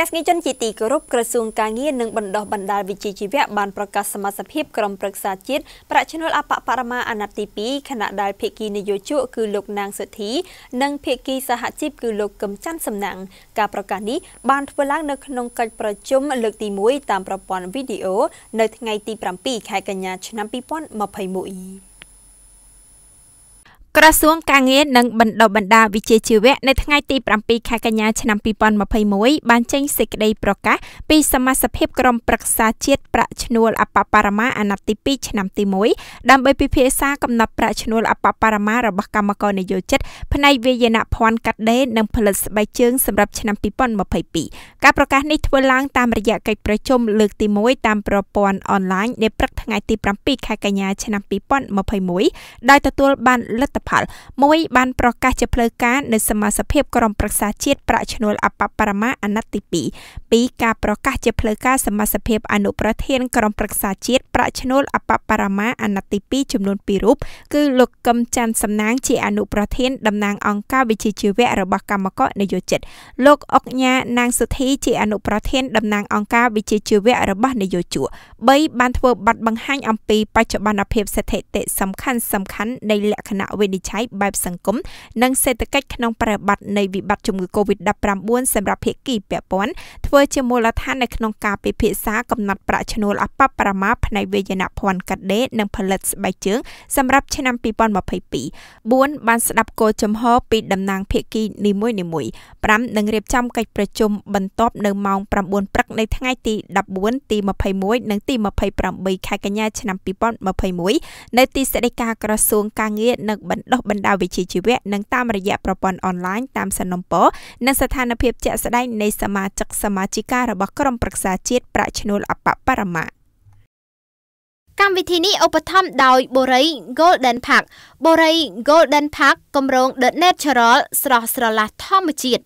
ទស្សនិកជនជាទីគោរពក្រសួងការងារនិងបណ្ដុះបណ្ដាលវិជ្ជាជីវៈបានប្រកាសសមាជិកក្រុមប្រឹក្សាជាតិប្រាក់ឈ្នួលអបបរមាអាណត្តិទី2ខណៈដែលភិក្ខីនយោជកគឺលោកណាងសុធី និងភិក្ខីសហជីពគឺលោកកឹមច័ន្ទសំណាំងការប្រកាសនេះបានធ្វើឡើងនៅក្នុងកិច្ចប្រជុំលើកទី1តាមប្រព័ន្ធវីដេអូនៅថ្ងៃទី7ខែកញ្ញាឆ្នាំ2021ក្រសួងការងារនិងបណ្ដុះបណ្ដាលវិជ្ជាជីវៈនៅថ្ងៃទី7ខែកញ្ញាឆ្នាំ2021បានចេញសេចក្តីប្រកាសពីសមាជិកក្រុមប្រឹក្សាជាតិប្រាក់ឈ្នួលអបបរមាអាណត្តិទី2ឆ្នាំទី1ដើម្បីពិភាក្សាកំណត់ប្រាក់ឈ្នួលអបបរមារបស់កម្មករនិយោជិតផ្នែកវិញ្ញាណភ័ណ្ឌកាត់ដេរនិងផលិតស្បែកជើងសម្រាប់ឆ្នាំ2022ការប្រកាសនេះធ្វើឡើងតាមរយៈកិច្ចប្រជុំលើកទី1តាមប្រព័ន្ធអនឡាញនាព្រឹកថ្ងៃទី7ខែកញ្ញាឆ្នាំ2021ដោយទទួលបានលទ្ធផលផលមួយបានប្រកាសជាផ្លូវការនៅសមាជិកក្រុមប្រឹក្សាជាតិប្រាក់ឈ្នួលអបបរមាអាណត្តិទី2ពីការប្រកាសជាផ្លូវការសមាជិកអនុប្រធានក្រុមប្រឹក្សាជាតិប្រាក់ឈ្នួលអបបរមាអាណត្តិទី2ចំនួន2រូបគឺលោកកឹមច័ន្ទសំណាងជាអនុប្រធានតំណាងអង្គការវិជាជីវៈរបស់កម្មកកនយោជិតលោកអុកញ៉ាណាងសុធីជាអនុប្រធានតំណាងអង្គការវិជាជីវៈរបស់នយោជក3បានធ្វើប័ណ្ណបង្ហាញអំពីបច្ចុប្បន្នភាពស្ថិតិសំខាន់សំខាន់នៃលក្ខណៈវិនិច្ឆ័យបែបសង្គមនិងសេដ្ឋកិច្ចក្នុងប្រតិបត្តិនៃវិបត្តិជំងឺ Covid-19 សម្រាប់ភាគីពាក់ព័ន្ធធ្វើជាមូលដ្ឋាននៅក្នុងការពិភាក្សាកំណត់ប្រាក់ឈ្នួលអបបរមាផ្នែកវេយនភ័ណ្ឌកាត់ដេរនិងផលិតស្បែកជើងសម្រាប់ឆ្នាំ2022 4បានស្ដាប់គោលចំហពីតំណាងភាគីនីមួយនីមួយ5នឹងរៀបចំកិច្ចប្រជុំបន្ទាប់នៅម៉ោង9ព្រឹកនៃថ្ងៃទី14ទី21និងទី28ខែកញ្ញាឆ្នាំ2021នៅទីស្តីការក្រសួងការងារនិងបណ្ដុះបណ្ដាលវិជ្ជាជីវៈនិងតាមរយៈប្រព័ន្ធអនឡាញតាមសំណុំពរនិងស្ថានភាព ជាក់ស្ដែងនៃសមាជិកសមាជិការបស់ក្រុមប្រឹក្សាជាតិប្រាក់ឈ្នួលអបបរមាកម្មវិធីនេះឧបត្ថម្ភដោយបូរី Golden Park បូរី Golden Park គម្រោង The Natural ស្រស់ស្រឡះធម្មជាតិ